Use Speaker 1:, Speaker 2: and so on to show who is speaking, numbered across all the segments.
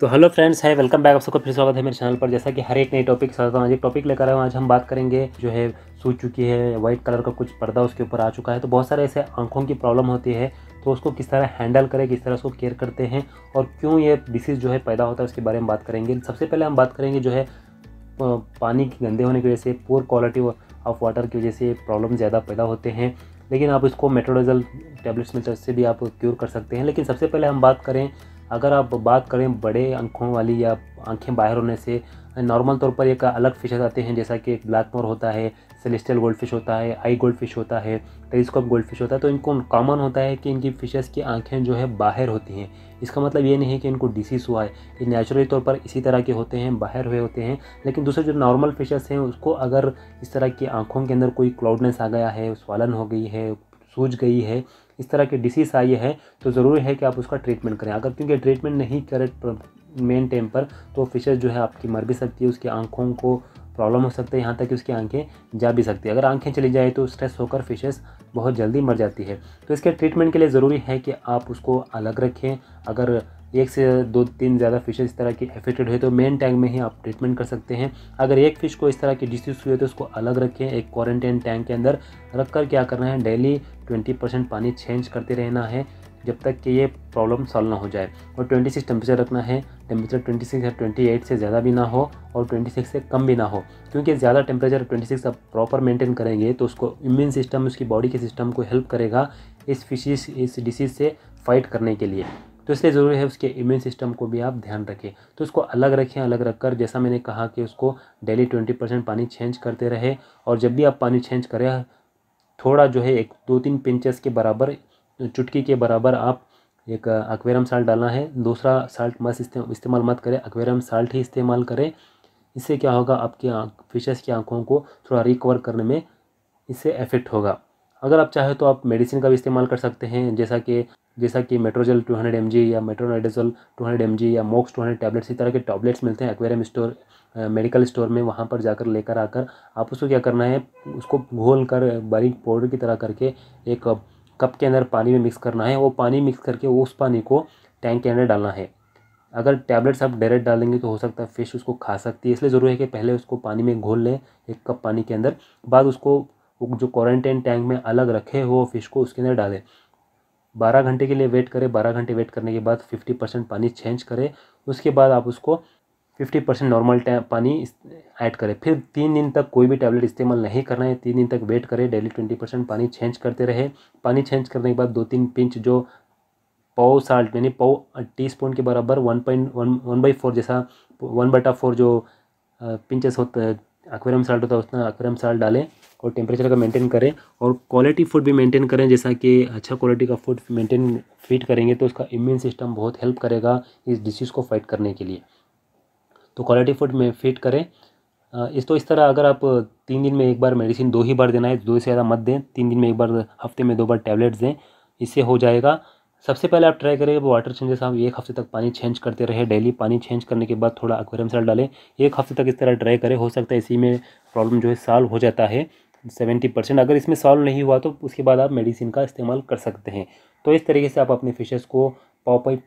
Speaker 1: तो hello friends है welcome back आप सबका फिर स्वागत है मेरे चैनल पर जैसा कि हर एक नए टॉपिक साथ आज एक टॉपिक लेकर आया हूँ आज हम बात करेंगे जो है सूज चुकी है वाइट कलर का कुछ पर्दा उसके ऊपर आ चुका है तो बहुत सारे ऐसे आंखों की प्रॉब्लम होती है तो उसको किस तरह हैंडल करें किस तरह उसको केयर करते हैं और क्यों ये डिसीज़ जो है पैदा होता है उसके बारे में बात करेंगे सबसे पहले हम बात करेंगे जो है पानी के गंदे होने की वजह से पुअर क्वालिटी ऑफ वाटर की वजह से प्रॉब्लम ज़्यादा पैदा होते हैं लेकिन आप इसको मेट्रोडोजल टेबलेट्स में से भी आप क्योर कर सकते हैं लेकिन सबसे पहले हम बात करें अगर आप बात करें बड़े आँखों वाली या आँखें बाहर होने से नॉर्मल तौर पर एक अलग फिशेज आते हैं जैसा कि एक ब्लैक मोर होता है सेलेस्टियल गोल्ड फिश होता है आई गोल्ड फिश होता है टेलीस्कोप गोल्ड फिश होता है तो इनको कॉमन होता है कि इनकी फिशेज़ की आँखें जो है बाहर होती हैं इसका मतलब ये नहीं है कि इनको डिसीज़ हुआ है ये नेचुरली तौर पर इसी तरह के होते हैं बाहर हुए होते हैं लेकिन दूसरे जो नॉर्मल फिशेज़ हैं उसको अगर इस तरह की आँखों के अंदर कोई क्लाउडनेस आ गया है स्वालन हो गई है सूझ गई है इस तरह की डिसीज़ आई है तो ज़रूरी है कि आप उसका ट्रीटमेंट करें अगर क्योंकि ट्रीटमेंट नहीं करें मेन टाइम पर तो फिशर जो है आपकी मर भी सकती है उसकी आँखों को प्रॉब्लम हो सकती है यहाँ तक कि उसकी आंखें जा भी सकती है अगर आंखें चली जाए तो स्ट्रेस होकर फिशेस बहुत जल्दी मर जाती है तो इसके ट्रीटमेंट के लिए ज़रूरी है कि आप उसको अलग रखें अगर एक से दो तीन ज़्यादा फिशेज इस तरह की एफेक्टेड हुए तो मेन टैंक में ही आप ट्रीटमेंट कर सकते हैं अगर एक फ़िश को इस तरह की डिसीज हुई है तो उसको अलग रखें एक क्वारंटाइन टैंक के अंदर रख कर क्या करना है डेली ट्वेंटी परसेंट पानी चेंज करते रहना है जब तक कि ये प्रॉब्लम सॉल्व ना हो जाए और 26 टेम्परेचर रखना है टेम्परेचर 26 या एट से ज़्यादा भी ना हो और 26 से कम भी ना हो क्योंकि ज़्यादा टेम्परेचर 26 आप प्रॉपर मेंटेन करेंगे तो उसको इम्यून सिस्टम उसकी बॉडी के सिस्टम को हेल्प करेगा इस फिशिस इस डिसीज़ से फाइट करने के लिए तो इसलिए ज़रूरी है उसके इम्यून सिस्टम को भी आप ध्यान रखें तो उसको अलग रखें अलग रख कर जैसा मैंने कहा कि उसको डेली ट्वेंटी परसेंट पानी चेंज करते रहे और जब भी आप पानी चेंज करें थोड़ा जो है एक दो तीन पिंचेस के बराबर चुटकी के बराबर आप एक अक्वेरम साल्ट डालना है दूसरा साल्ट मत इस्तेमाल मत करें अक्वेरम साल्ट ही इस्तेमाल करें इससे क्या होगा आपके फिशेस की आँखों को थोड़ा रिकवर करने में इससे इफ़ेक्ट होगा अगर आप चाहे तो आप मेडिसिन का भी इस्तेमाल कर सकते हैं जैसा कि जैसा कि मेट्रोजल 200 एम या मेट्रोनाइडेजल 200 एम या मोक्स 200 टैबलेट्स इस तरह के टैबलेट्स मिलते हैं एक्वेरियम स्टोर मेडिकल स्टोर में वहाँ पर जाकर लेकर आकर आप उसको क्या करना है उसको घोल कर बारीक पाउडर की तरह करके एक कप के अंदर पानी में मिक्स करना है वो पानी मिक्स करके उस पानी को टैंक के अंदर डालना है अगर टैबलेट्स आप डायरेक्ट डालेंगे तो हो सकता है फ़िश उसको खा सकती है इसलिए ज़रूरी है कि पहले उसको पानी में घोल लें एक कप पानी के अंदर बाद उसको जो क्वारंटाइन टैंक में अलग रखे हो फिश को उसके अंदर डालें बारह घंटे के लिए वेट करें बारह घंटे वेट करने के बाद फिफ्टी परसेंट पानी चेंज करें उसके बाद आप उसको फिफ्टी परसेंट नॉर्मल पानी ऐड करें फिर तीन दिन तक कोई भी टैबलेट इस्तेमाल नहीं करना है तीन दिन तक वेट करें डेली ट्वेंटी परसेंट पानी चेंज करते रहे पानी चेंज करने के बाद दो तीन पिंच जो पाओ साल्ट यानी पाओ टी स्पून के बराबर one point one one by four जैसा वन बटा फोर जो पिंचेस होता है एक्वेरियम साल्ट होता है उतना एक्वेरियम साल्ट डालें और टेम्परेचर का मेंटेन करें और क्वालिटी फूड भी मेंटेन करें जैसा कि अच्छा क्वालिटी का फूड मेंटेन फीड करेंगे तो उसका इम्यून सिस्टम बहुत हेल्प करेगा इस डिसीज़ को फाइट करने के लिए तो क्वालिटी फूड में फीड करें इस तो इस तरह अगर आप तीन दिन में एक बार मेडिसिन दो ही बार देना है दो से ज़्यादा मत दें तीन दिन में एक बार हफ्ते में दो बार टैबलेट्स दें इससे हो जाएगा सबसे पहले आप ट्राई करें वाटर चेंजेस आप एक हफ्ते तक पानी चेंज करते रहे डेली पानी चेंज करने के बाद थोड़ा एक्वेरियम सेल डालें एक हफ्ते तक इस तरह ट्राई करें हो सकता है इसी में प्रॉब्लम जो है सॉल्व हो जाता है सेवेंटी परसेंट अगर इसमें सॉल्व नहीं हुआ तो उसके बाद आप मेडिसिन का इस्तेमाल कर सकते हैं तो इस तरीके से आप अपने फिशेस को पॉपाई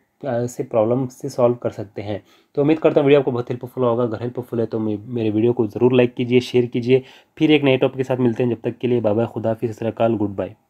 Speaker 1: से प्रॉब्लम से सॉल्व कर सकते हैं तो उम्मीद करता हूँ वीडियो आपको बहुत हेल्पफुल होगा अगर हेल्पफुल है तो मेरे वीडियो को ज़रूर लाइक कीजिए शेयर कीजिए फिर एक नए टॉप के साथ मिलते हैं जब तक के लिए बाबा खुदाफी खुदाफिस गुड बाय